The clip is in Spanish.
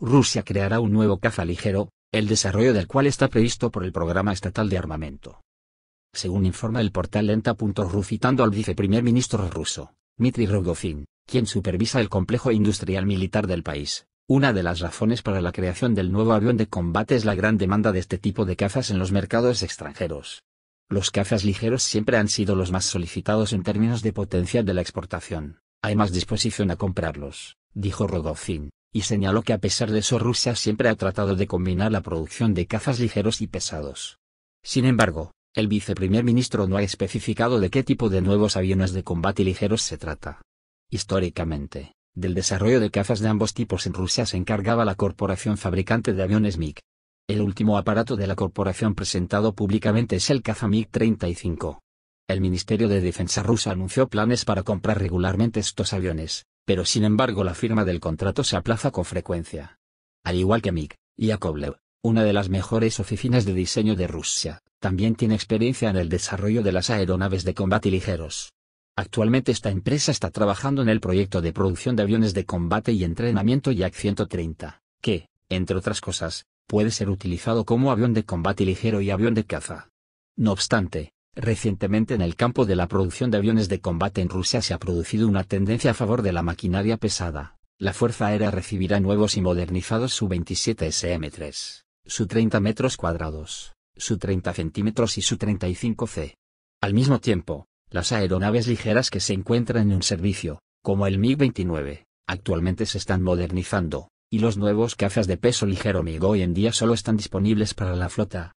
Rusia creará un nuevo caza ligero, el desarrollo del cual está previsto por el Programa Estatal de Armamento. Según informa el portal lenta.ru citando al viceprimer ministro ruso, Dmitry Rogozin, quien supervisa el complejo industrial militar del país, una de las razones para la creación del nuevo avión de combate es la gran demanda de este tipo de cazas en los mercados extranjeros. Los cazas ligeros siempre han sido los más solicitados en términos de potencial de la exportación. Hay más disposición a comprarlos, dijo Rogozin y señaló que a pesar de eso Rusia siempre ha tratado de combinar la producción de cazas ligeros y pesados. Sin embargo, el viceprimer ministro no ha especificado de qué tipo de nuevos aviones de combate ligeros se trata. Históricamente, del desarrollo de cazas de ambos tipos en Rusia se encargaba la corporación fabricante de aviones MiG. El último aparato de la corporación presentado públicamente es el caza MiG-35. El Ministerio de Defensa ruso anunció planes para comprar regularmente estos aviones, pero sin embargo la firma del contrato se aplaza con frecuencia. Al igual que MIG, Yakovlev, una de las mejores oficinas de diseño de Rusia, también tiene experiencia en el desarrollo de las aeronaves de combate ligeros. Actualmente esta empresa está trabajando en el proyecto de producción de aviones de combate y entrenamiento Yak 130, que, entre otras cosas, puede ser utilizado como avión de combate ligero y avión de caza. No obstante, Recientemente en el campo de la producción de aviones de combate en Rusia se ha producido una tendencia a favor de la maquinaria pesada. La Fuerza Aérea recibirá nuevos y modernizados Su-27 SM-3, Su-30 metros cuadrados, Su-30 centímetros y Su-35C. Al mismo tiempo, las aeronaves ligeras que se encuentran en un servicio, como el MiG-29, actualmente se están modernizando, y los nuevos cazas de peso ligero MiG hoy en día solo están disponibles para la flota,